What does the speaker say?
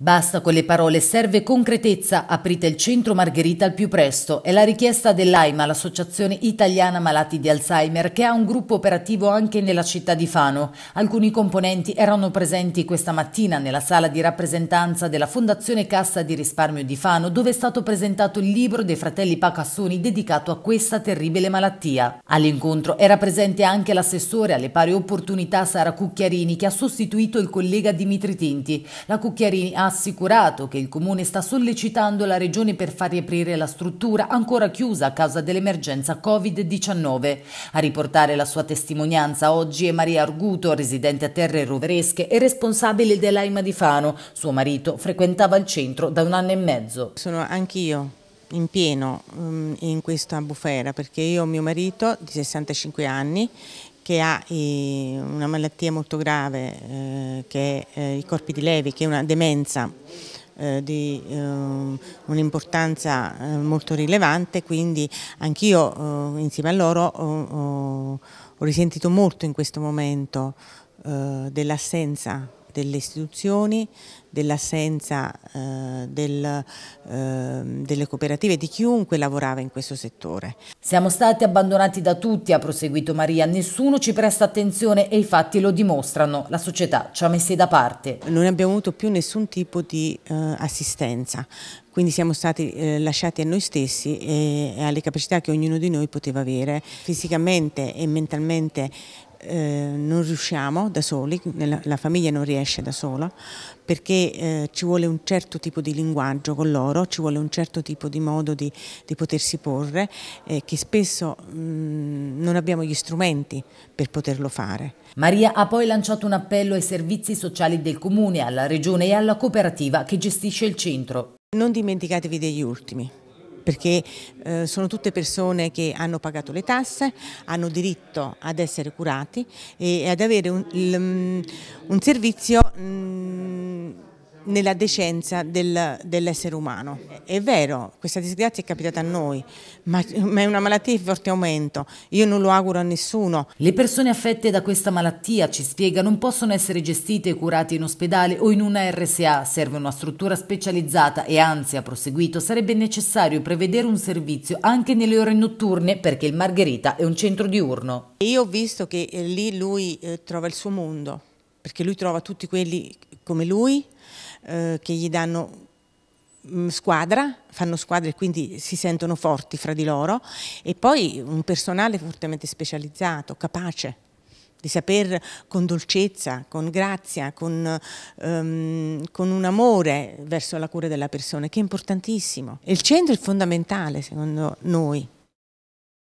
Basta con le parole, serve concretezza, aprite il centro Margherita al più presto. È la richiesta dell'AIMA, l'Associazione Italiana Malati di Alzheimer, che ha un gruppo operativo anche nella città di Fano. Alcuni componenti erano presenti questa mattina nella sala di rappresentanza della Fondazione Cassa di Risparmio di Fano, dove è stato presentato il libro dei fratelli Pacassoni dedicato a questa terribile malattia. All'incontro era presente anche l'assessore alle pari opportunità Sara Cucchiarini, che ha sostituito il collega Dimitri Tinti. La Cucchiarini ha assicurato che il comune sta sollecitando la regione per far riaprire la struttura ancora chiusa a causa dell'emergenza Covid-19. A riportare la sua testimonianza oggi è Maria Arguto, residente a Terre Roveresche e responsabile dell'Aima di Fano. Suo marito frequentava il centro da un anno e mezzo. Sono anch'io in pieno mm, in questa bufera perché io ho mio marito di 65 anni che ha eh, una malattia molto grave, eh, che è eh, i corpi di Levi, che è una demenza di un'importanza molto rilevante, quindi anch'io insieme a loro ho, ho, ho risentito molto in questo momento dell'assenza delle istituzioni, dell'assenza eh, del, eh, delle cooperative, di chiunque lavorava in questo settore. Siamo stati abbandonati da tutti, ha proseguito Maria, nessuno ci presta attenzione e i fatti lo dimostrano, la società ci ha messi da parte. Non abbiamo avuto più nessun tipo di eh, assistenza, quindi siamo stati eh, lasciati a noi stessi e alle capacità che ognuno di noi poteva avere fisicamente e mentalmente eh, non riusciamo da soli, nella, la famiglia non riesce da sola, perché eh, ci vuole un certo tipo di linguaggio con loro, ci vuole un certo tipo di modo di, di potersi porre, eh, che spesso mh, mm, non abbiamo gli strumenti per poterlo fare. Maria ha poi lanciato un appello ai servizi sociali del comune, alla regione e alla cooperativa che gestisce il centro. Non dimenticatevi degli ultimi, perché eh, sono tutte persone che hanno pagato le tasse, hanno diritto ad essere curati e, ad avere un, mm, un servizio mh, mm, nella decenza del, dell'essere umano. È vero, questa disgrazia è capitata a noi, ma, ma è una malattia in forte aumento, io non lo auguro a nessuno. Le persone affette da questa malattia, ci spiega, non possono essere gestite e curate in ospedale o in una RSA, serve una struttura specializzata e anzi, ha proseguito, sarebbe necessario prevedere un servizio anche nelle ore notturne perché il Margherita è un centro diurno. Io ho visto che eh, lì lui eh, trova il suo mondo, perché lui trova tutti quelli come lui, eh, che gli danno mm, squadra, fanno squadra e quindi si sentono forti fra di loro e poi un personale fortemente specializzato, capace di saper con dolcezza, con grazia, con, um, con, un amore verso la cura della persona, che è importantissimo. Il centro è fondamentale secondo noi.